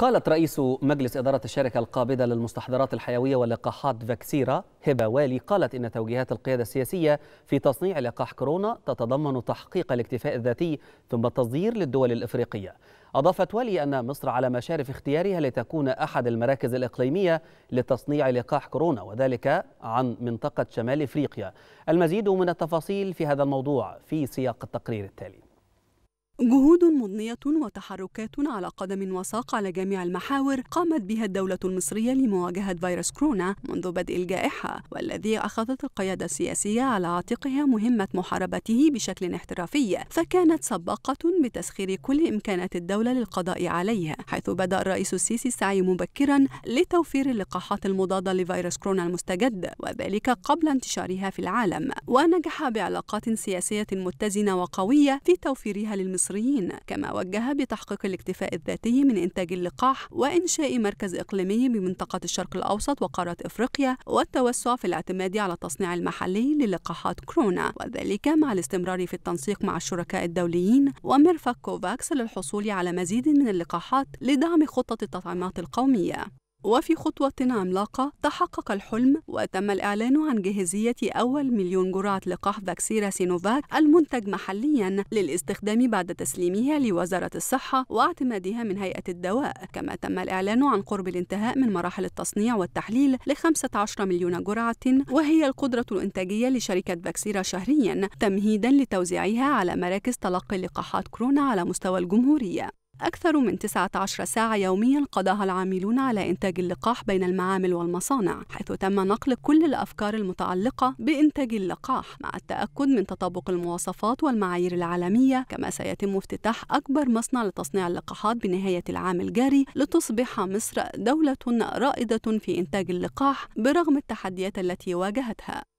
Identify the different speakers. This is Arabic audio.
Speaker 1: قالت رئيس مجلس إدارة الشركة القابضة للمستحضرات الحيوية ولقاحات فاكسيرا هبة والي قالت إن توجيهات القيادة السياسية في تصنيع لقاح كورونا تتضمن تحقيق الاكتفاء الذاتي ثم التصدير للدول الإفريقية أضافت والي أن مصر على مشارف اختيارها لتكون أحد المراكز الإقليمية لتصنيع لقاح كورونا وذلك عن منطقة شمال إفريقيا المزيد من التفاصيل في هذا الموضوع في سياق التقرير التالي
Speaker 2: جهود مضنية وتحركات على قدم وساق على جميع المحاور قامت بها الدولة المصرية لمواجهة فيروس كورونا منذ بدء الجائحة والذي أخذت القيادة السياسية على عاتقها مهمة محاربته بشكل احترافي فكانت سباقة بتسخير كل إمكانات الدولة للقضاء عليها حيث بدأ الرئيس السيسي السعي مبكرا لتوفير اللقاحات المضادة لفيروس كورونا المستجد وذلك قبل انتشارها في العالم ونجح بعلاقات سياسية متزنة وقوية في توفيرها للمصريين المصريين كما وجه بتحقيق الاكتفاء الذاتي من إنتاج اللقاح وإنشاء مركز إقليمي بمنطقة الشرق الأوسط وقارة إفريقيا والتوسع في الاعتماد على التصنيع المحلي للقاحات كورونا وذلك مع الاستمرار في التنسيق مع الشركاء الدوليين ومرفق كوفاكس للحصول على مزيد من اللقاحات لدعم خطة التطعيمات القومية وفي خطوة عملاقة تحقق الحلم وتم الإعلان عن جاهزية أول مليون جرعة لقاح فاكسيرا سينوفاك المنتج محليا للاستخدام بعد تسليمها لوزارة الصحة واعتمادها من هيئة الدواء كما تم الإعلان عن قرب الانتهاء من مراحل التصنيع والتحليل ل 15 مليون جرعة وهي القدرة الإنتاجية لشركة فاكسيرا شهريا تمهيدا لتوزيعها على مراكز تلقي لقاحات كورونا على مستوى الجمهورية أكثر من 19 ساعة يوميا قضاها العاملون على إنتاج اللقاح بين المعامل والمصانع حيث تم نقل كل الأفكار المتعلقة بإنتاج اللقاح مع التأكد من تطابق المواصفات والمعايير العالمية كما سيتم افتتاح أكبر مصنع لتصنيع اللقاحات بنهاية العام الجاري لتصبح مصر دولة رائدة في إنتاج اللقاح برغم التحديات التي واجهتها